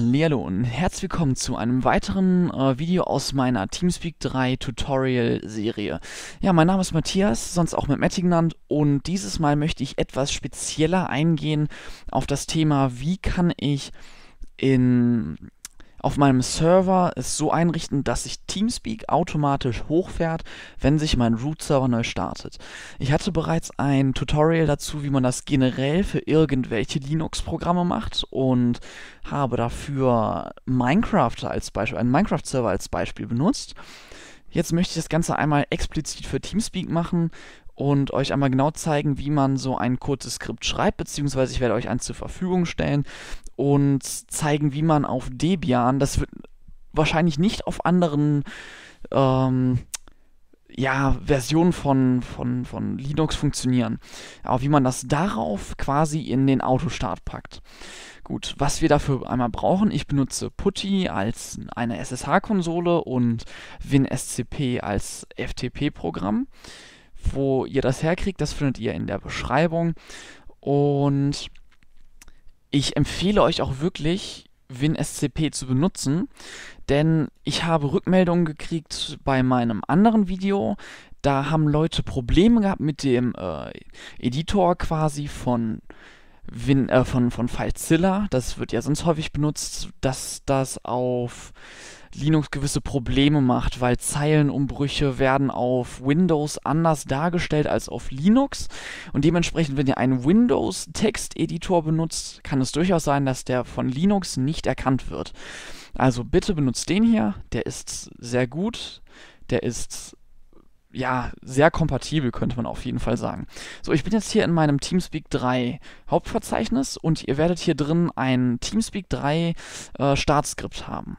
Hallihallo und herzlich willkommen zu einem weiteren äh, Video aus meiner Teamspeak 3 Tutorial Serie. Ja, mein Name ist Matthias, sonst auch mit Matti genannt und dieses Mal möchte ich etwas spezieller eingehen auf das Thema, wie kann ich in auf meinem Server es so einrichten, dass sich Teamspeak automatisch hochfährt, wenn sich mein Root-Server neu startet. Ich hatte bereits ein Tutorial dazu, wie man das generell für irgendwelche Linux-Programme macht und habe dafür Minecraft als Beispiel, einen Minecraft-Server als Beispiel benutzt. Jetzt möchte ich das Ganze einmal explizit für Teamspeak machen und euch einmal genau zeigen, wie man so ein kurzes Skript schreibt, beziehungsweise ich werde euch eins zur Verfügung stellen und zeigen, wie man auf Debian, das wird wahrscheinlich nicht auf anderen ähm, ja, Versionen von, von, von Linux funktionieren, aber wie man das darauf quasi in den Autostart packt. Gut, was wir dafür einmal brauchen, ich benutze Putty als eine SSH-Konsole und WinSCP als FTP-Programm. Wo ihr das herkriegt, das findet ihr in der Beschreibung. Und ich empfehle euch auch wirklich, WinSCP zu benutzen, denn ich habe Rückmeldungen gekriegt bei meinem anderen Video. Da haben Leute Probleme gehabt mit dem äh, Editor quasi von, Win, äh, von, von FileZilla. Das wird ja sonst häufig benutzt, dass das auf Linux gewisse Probleme macht, weil Zeilenumbrüche werden auf Windows anders dargestellt als auf Linux und dementsprechend, wenn ihr einen Windows-Texteditor benutzt, kann es durchaus sein, dass der von Linux nicht erkannt wird. Also bitte benutzt den hier, der ist sehr gut, der ist ja, sehr kompatibel, könnte man auf jeden Fall sagen. So, ich bin jetzt hier in meinem Teamspeak 3 Hauptverzeichnis und ihr werdet hier drin ein Teamspeak 3 äh, Startskript haben.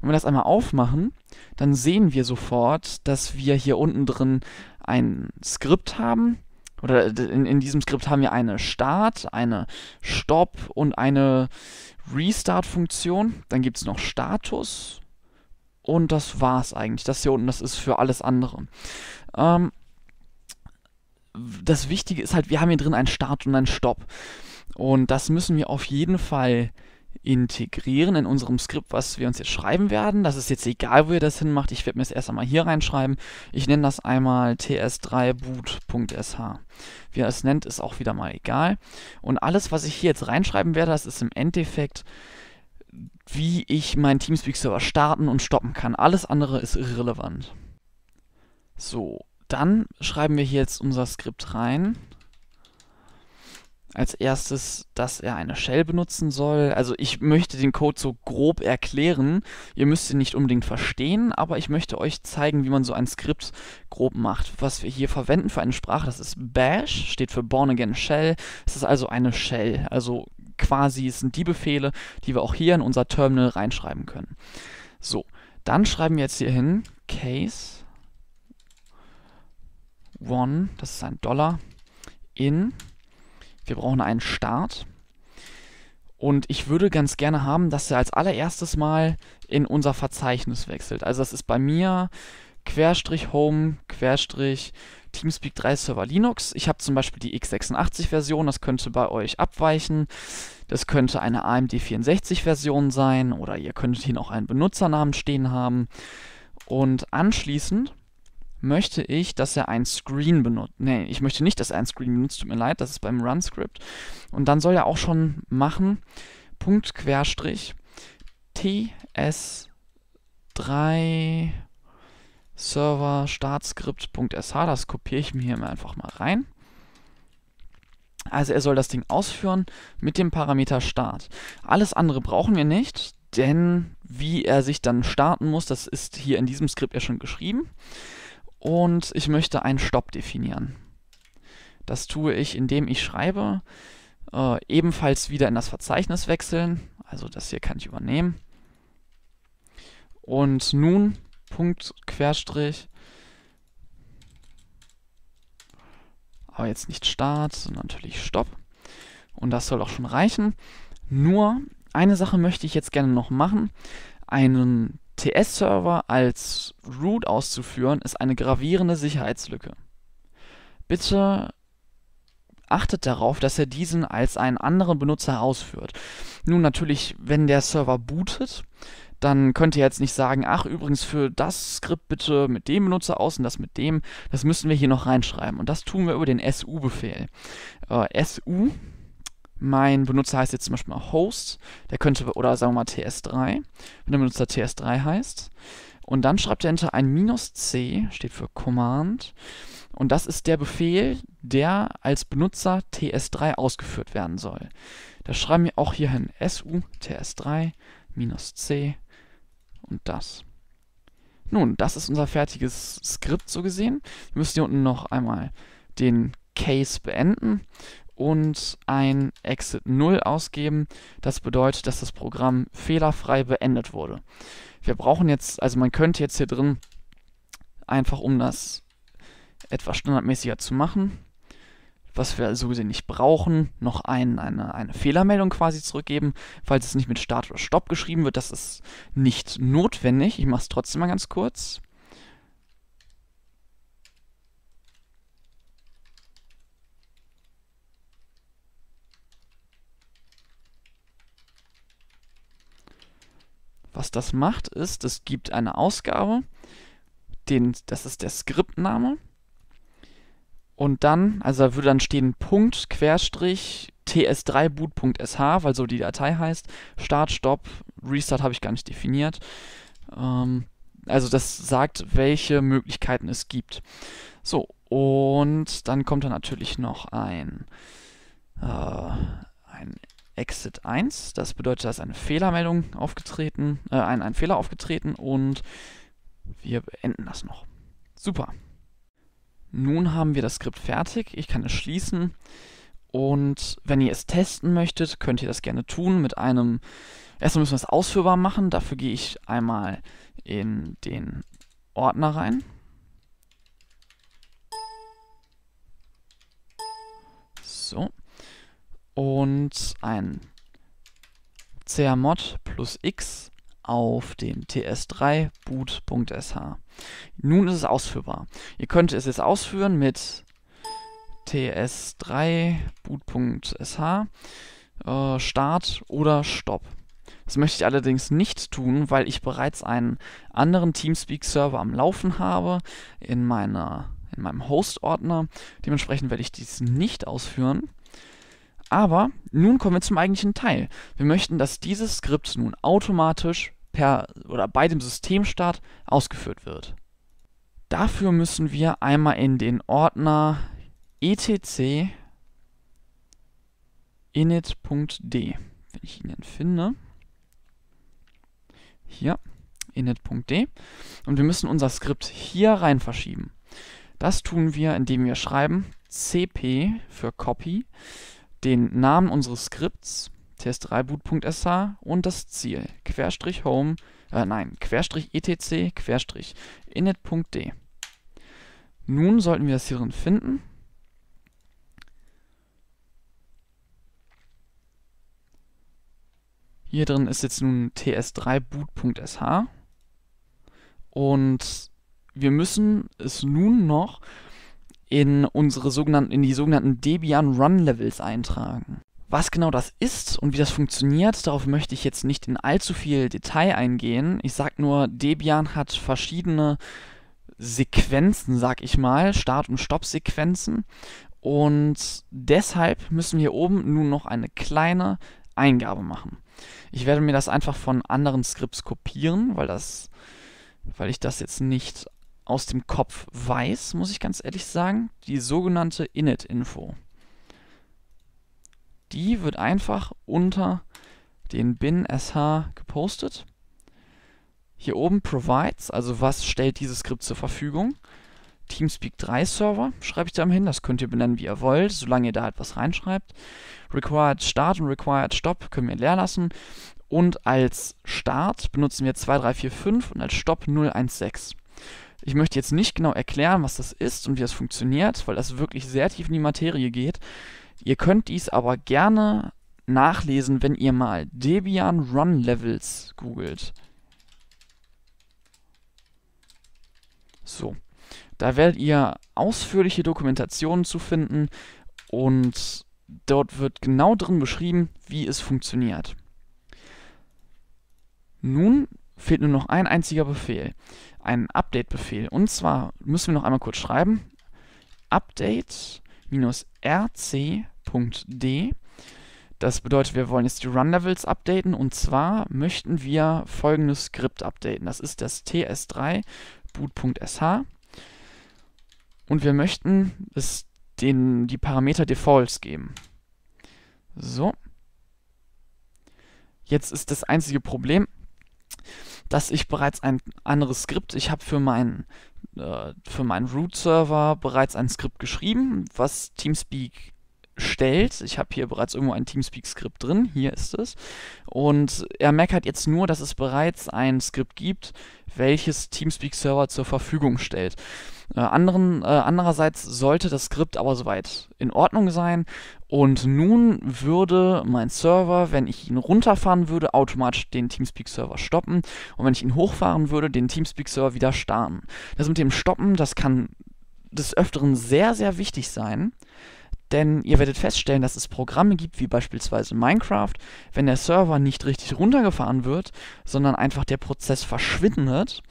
Wenn wir das einmal aufmachen, dann sehen wir sofort, dass wir hier unten drin ein Skript haben. Oder äh, in, in diesem Skript haben wir eine Start, eine Stop und eine Restart-Funktion. Dann gibt es noch Status. Und das war's eigentlich. Das hier unten, das ist für alles andere. Ähm, das Wichtige ist halt, wir haben hier drin einen Start und einen Stop. Und das müssen wir auf jeden Fall integrieren in unserem Skript, was wir uns jetzt schreiben werden. Das ist jetzt egal, wo ihr das hinmacht. Ich werde mir das erst einmal hier reinschreiben. Ich nenne das einmal ts3boot.sh. Wie ihr es nennt, ist auch wieder mal egal. Und alles, was ich hier jetzt reinschreiben werde, das ist im Endeffekt wie ich meinen Teamspeak-Server starten und stoppen kann. Alles andere ist irrelevant. So, dann schreiben wir hier jetzt unser Skript rein als erstes, dass er eine Shell benutzen soll. Also ich möchte den Code so grob erklären. Ihr müsst ihn nicht unbedingt verstehen, aber ich möchte euch zeigen, wie man so ein Skript grob macht. Was wir hier verwenden für eine Sprache, das ist Bash, steht für Born Again Shell. Es ist also eine Shell. Also quasi es sind die Befehle, die wir auch hier in unser Terminal reinschreiben können. So, dann schreiben wir jetzt hier hin case one, das ist ein Dollar, in wir brauchen einen Start. Und ich würde ganz gerne haben, dass er als allererstes mal in unser Verzeichnis wechselt. Also das ist bei mir Querstrich Home, Querstrich Teamspeak 3 Server Linux. Ich habe zum Beispiel die x86-Version, das könnte bei euch abweichen. Das könnte eine AMD 64-Version sein oder ihr könntet hier noch einen Benutzernamen stehen haben. Und anschließend möchte ich, dass er ein Screen benutzt. Nee, ich möchte nicht, dass er ein Screen benutzt. Tut mir leid, das ist beim Run-Script. Und dann soll er auch schon machen, Punkt, Querstrich, ts3 server startscript.sh, das kopiere ich mir hier einfach mal rein. Also er soll das Ding ausführen mit dem Parameter Start. Alles andere brauchen wir nicht, denn wie er sich dann starten muss, das ist hier in diesem Skript ja schon geschrieben und ich möchte einen Stopp definieren. Das tue ich, indem ich schreibe, äh, ebenfalls wieder in das Verzeichnis wechseln, also das hier kann ich übernehmen. Und nun, Punkt, Querstrich, aber jetzt nicht Start, sondern natürlich Stopp. Und das soll auch schon reichen. Nur eine Sache möchte ich jetzt gerne noch machen. Einen TS-Server als Root auszuführen, ist eine gravierende Sicherheitslücke. Bitte achtet darauf, dass er diesen als einen anderen Benutzer ausführt. Nun natürlich, wenn der Server bootet, dann könnt ihr jetzt nicht sagen, ach übrigens für das Skript bitte mit dem Benutzer aus und das mit dem. Das müssen wir hier noch reinschreiben. Und das tun wir über den SU-Befehl. Äh, SU mein Benutzer heißt jetzt zum Beispiel mal Host, der könnte, oder sagen wir mal TS3, wenn der Benutzer TS3 heißt. Und dann schreibt er hinter ein Minus C, steht für Command. Und das ist der Befehl, der als Benutzer TS3 ausgeführt werden soll. Da schreiben wir auch hier hin SU TS3 minus C und das. Nun, das ist unser fertiges Skript so gesehen. Wir müssen hier unten noch einmal den Case beenden und ein Exit 0 ausgeben. Das bedeutet, dass das Programm fehlerfrei beendet wurde. Wir brauchen jetzt, also man könnte jetzt hier drin einfach, um das etwas standardmäßiger zu machen, was wir sowieso nicht brauchen, noch ein, eine, eine Fehlermeldung quasi zurückgeben, falls es nicht mit Start oder Stop geschrieben wird. Das ist nicht notwendig. Ich mache es trotzdem mal ganz kurz. Was das macht, ist, es gibt eine Ausgabe, den, das ist der Skriptname. Und dann, also da würde dann stehen Punkt, Querstrich, ts3boot.sh, weil so die Datei heißt. Start, Stop, Restart habe ich gar nicht definiert. Ähm, also das sagt, welche Möglichkeiten es gibt. So, und dann kommt da natürlich noch ein, äh, ein Exit 1. Das bedeutet, dass eine Fehlermeldung aufgetreten, äh, ein, ein Fehler aufgetreten und wir beenden das noch. Super. Nun haben wir das Skript fertig. Ich kann es schließen. Und wenn ihr es testen möchtet, könnt ihr das gerne tun mit einem. Erstmal müssen wir es ausführbar machen. Dafür gehe ich einmal in den Ordner rein. So und ein CRMod plus x auf dem ts3 boot.sh. Nun ist es ausführbar. Ihr könnt es jetzt ausführen mit ts3 boot.sh äh, Start oder Stopp. Das möchte ich allerdings nicht tun, weil ich bereits einen anderen Teamspeak-Server am Laufen habe in, meiner, in meinem Host-Ordner. Dementsprechend werde ich dies nicht ausführen. Aber nun kommen wir zum eigentlichen Teil. Wir möchten, dass dieses Skript nun automatisch per oder bei dem Systemstart ausgeführt wird. Dafür müssen wir einmal in den Ordner etc init.d, wenn ich ihn finde. Hier, init.d. Und wir müssen unser Skript hier rein verschieben. Das tun wir, indem wir schreiben cp für copy den Namen unseres Skripts test3boot.sh und das Ziel querstrich home, äh nein, querstrich etc, querstrich init.d. Nun sollten wir das hier drin finden. Hier drin ist jetzt nun ts3boot.sh und wir müssen es nun noch in unsere sogenannten, in die sogenannten Debian Run Levels eintragen. Was genau das ist und wie das funktioniert, darauf möchte ich jetzt nicht in allzu viel Detail eingehen. Ich sage nur, Debian hat verschiedene Sequenzen, sag ich mal, Start- und Stopp-Sequenzen. Und deshalb müssen wir hier oben nun noch eine kleine Eingabe machen. Ich werde mir das einfach von anderen Skripts kopieren, weil das, weil ich das jetzt nicht aus dem Kopf weiß, muss ich ganz ehrlich sagen, die sogenannte Init-Info. Die wird einfach unter den bin sh gepostet. Hier oben provides, also was stellt dieses Skript zur Verfügung. Teamspeak 3 Server schreibe ich da hin, das könnt ihr benennen, wie ihr wollt, solange ihr da etwas reinschreibt. Required Start und Required Stop können wir leer lassen. Und als Start benutzen wir 2345 und als Stop 016. Ich möchte jetzt nicht genau erklären, was das ist und wie das funktioniert, weil das wirklich sehr tief in die Materie geht. Ihr könnt dies aber gerne nachlesen, wenn ihr mal Debian Run Levels googelt. So, da werdet ihr ausführliche Dokumentationen zu finden und dort wird genau drin beschrieben, wie es funktioniert. Nun fehlt nur noch ein einziger Befehl, ein Update-Befehl. Und zwar müssen wir noch einmal kurz schreiben, update-rc.d. Das bedeutet, wir wollen jetzt die Run-Levels updaten und zwar möchten wir folgendes Skript updaten. Das ist das ts3 boot.sh und wir möchten es den, die Parameter Defaults geben. So. Jetzt ist das einzige Problem, dass ich bereits ein anderes Skript, ich habe für meinen äh, für meinen Root-Server bereits ein Skript geschrieben, was Teamspeak stellt. Ich habe hier bereits irgendwo ein Teamspeak-Skript drin, hier ist es. Und er meckert jetzt nur, dass es bereits ein Skript gibt, welches Teamspeak-Server zur Verfügung stellt. Äh, anderen, äh, andererseits sollte das Skript aber soweit in Ordnung sein und nun würde mein Server, wenn ich ihn runterfahren würde, automatisch den Teamspeak-Server stoppen und wenn ich ihn hochfahren würde, den Teamspeak-Server wieder starten. Das mit dem Stoppen, das kann des Öfteren sehr, sehr wichtig sein, denn ihr werdet feststellen, dass es Programme gibt, wie beispielsweise Minecraft, wenn der Server nicht richtig runtergefahren wird, sondern einfach der Prozess verschwindet,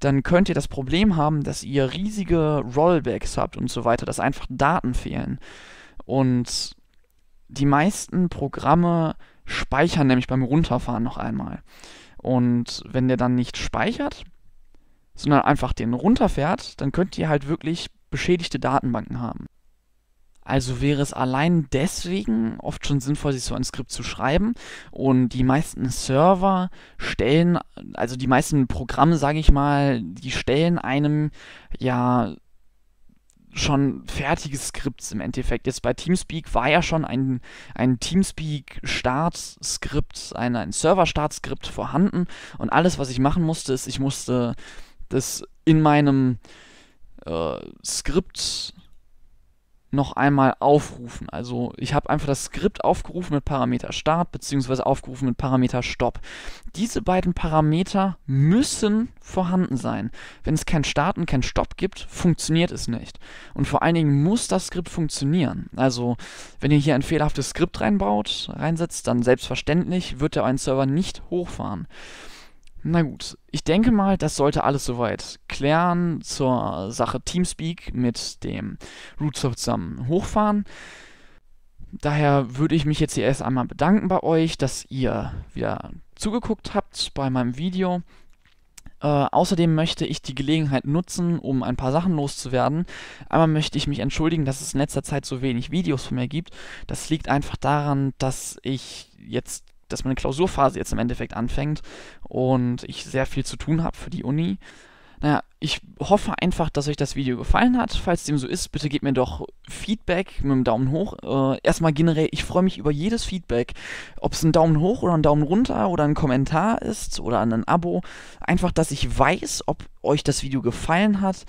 dann könnt ihr das Problem haben, dass ihr riesige Rollbacks habt und so weiter, dass einfach Daten fehlen. Und die meisten Programme speichern nämlich beim Runterfahren noch einmal. Und wenn der dann nicht speichert, sondern einfach den runterfährt, dann könnt ihr halt wirklich beschädigte Datenbanken haben. Also wäre es allein deswegen oft schon sinnvoll, sich so ein Skript zu schreiben. Und die meisten Server stellen, also die meisten Programme, sage ich mal, die stellen einem ja schon fertige Skripts im Endeffekt. Jetzt bei Teamspeak war ja schon ein, ein Teamspeak-Startskript, ein, ein Server-Startskript vorhanden und alles, was ich machen musste, ist, ich musste das in meinem äh, Skript noch einmal aufrufen. Also ich habe einfach das Skript aufgerufen mit Parameter Start bzw. aufgerufen mit Parameter Stopp. Diese beiden Parameter müssen vorhanden sein. Wenn es kein Start und kein Stopp gibt, funktioniert es nicht. Und vor allen Dingen muss das Skript funktionieren. Also wenn ihr hier ein fehlerhaftes Skript reinbaut, reinsetzt, dann selbstverständlich wird der einen Server nicht hochfahren. Na gut, ich denke mal, das sollte alles soweit klären zur Sache Teamspeak mit dem Root zusammen hochfahren. Daher würde ich mich jetzt hier erst einmal bedanken bei euch, dass ihr wieder zugeguckt habt bei meinem Video. Äh, außerdem möchte ich die Gelegenheit nutzen, um ein paar Sachen loszuwerden. Einmal möchte ich mich entschuldigen, dass es in letzter Zeit so wenig Videos von mir gibt. Das liegt einfach daran, dass ich jetzt dass meine Klausurphase jetzt im Endeffekt anfängt und ich sehr viel zu tun habe für die Uni. Naja, ich hoffe einfach, dass euch das Video gefallen hat. Falls dem so ist, bitte gebt mir doch Feedback mit einem Daumen hoch. Äh, erstmal generell, ich freue mich über jedes Feedback. Ob es ein Daumen hoch oder ein Daumen runter oder ein Kommentar ist oder ein Abo. Einfach, dass ich weiß, ob euch das Video gefallen hat.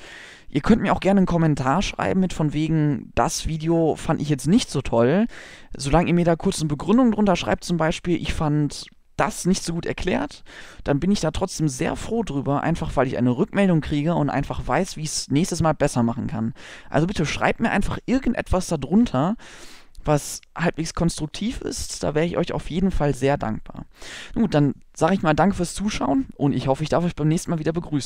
Ihr könnt mir auch gerne einen Kommentar schreiben mit von wegen, das Video fand ich jetzt nicht so toll. Solange ihr mir da kurz eine Begründung drunter schreibt, zum Beispiel, ich fand das nicht so gut erklärt, dann bin ich da trotzdem sehr froh drüber, einfach weil ich eine Rückmeldung kriege und einfach weiß, wie ich es nächstes Mal besser machen kann. Also bitte schreibt mir einfach irgendetwas darunter, was halbwegs konstruktiv ist. Da wäre ich euch auf jeden Fall sehr dankbar. Nun, dann sage ich mal Danke fürs Zuschauen und ich hoffe, ich darf euch beim nächsten Mal wieder begrüßen.